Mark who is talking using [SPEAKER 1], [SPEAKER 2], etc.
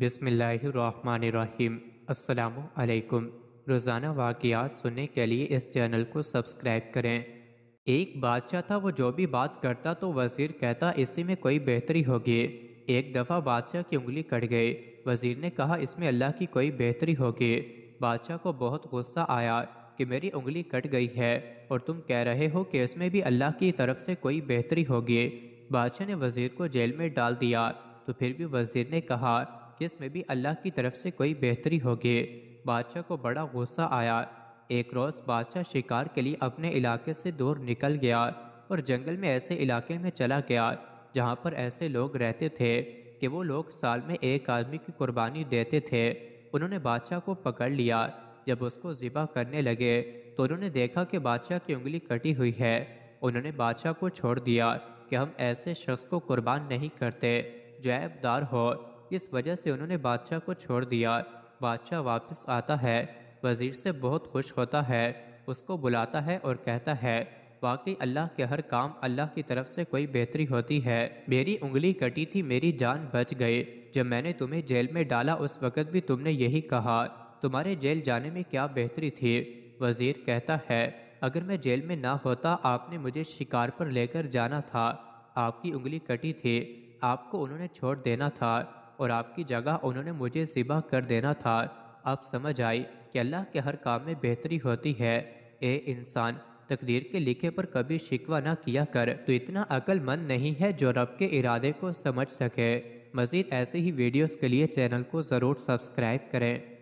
[SPEAKER 1] बिसमीम् अल्लाम रोज़ाना वाक़ात सुनने के लिए इस चैनल को सब्सक्राइब करें एक बादशाह था वो जो भी बात करता तो वज़ीर कहता इसी में कोई बेहतरी होगी एक दफ़ा बादशाह की उंगली कट गई वज़ीर ने कहा इसमें अल्लाह की कोई बेहतरी होगी बादशाह को बहुत गुस्सा आया कि मेरी उंगली कट गई है और तुम कह रहे हो कि इसमें भी अल्लाह की तरफ से कोई बेहतरी होगी बादशाह ने वज़ीर को जेल में डाल दिया तो फिर भी वज़ीर ने कहा केस में भी अल्लाह की तरफ से कोई बेहतरी होगी बादशाह को बड़ा गुस्सा आया एक रोज़ बादशाह शिकार के लिए अपने इलाके से दूर निकल गया और जंगल में ऐसे इलाके में चला गया जहाँ पर ऐसे लोग रहते थे कि वो लोग साल में एक आदमी की कुर्बानी देते थे उन्होंने बादशाह को पकड़ लिया जब उसको ज़िबा करने लगे तो उन्होंने देखा कि बादशाह की उंगली कटी हुई है उन्होंने बादशाह को छोड़ दिया कि हम ऐसे शख्स को कुर्बान नहीं करते जो ऐबदार हो इस वजह से उन्होंने बादशाह को छोड़ दिया बादशाह वापस आता है वजीर से बहुत खुश होता है उसको बुलाता है और कहता है वाकई अल्लाह के हर काम अल्लाह की तरफ से कोई बेहतरी होती है मेरी उंगली कटी थी मेरी जान बच गई जब मैंने तुम्हें जेल में डाला उस वक़्त भी तुमने यही कहा तुम्हारे जेल जाने में क्या बेहतरी थी वजीर कहता है अगर मैं जेल में ना होता आपने मुझे शिकार पर लेकर जाना था आपकी उंगली कटी थी आपको उन्होंने छोड़ देना था और आपकी जगह उन्होंने मुझे सिबा कर देना था आप समझ आई कि अल्लाह के हर काम में बेहतरी होती है ए इंसान तकदीर के लिखे पर कभी शिकवा ना किया कर तो इतना अक्लमंद नहीं है जो रब के इरादे को समझ सके मज़ीद ऐसे ही वीडियोस के लिए चैनल को ज़रूर सब्सक्राइब करें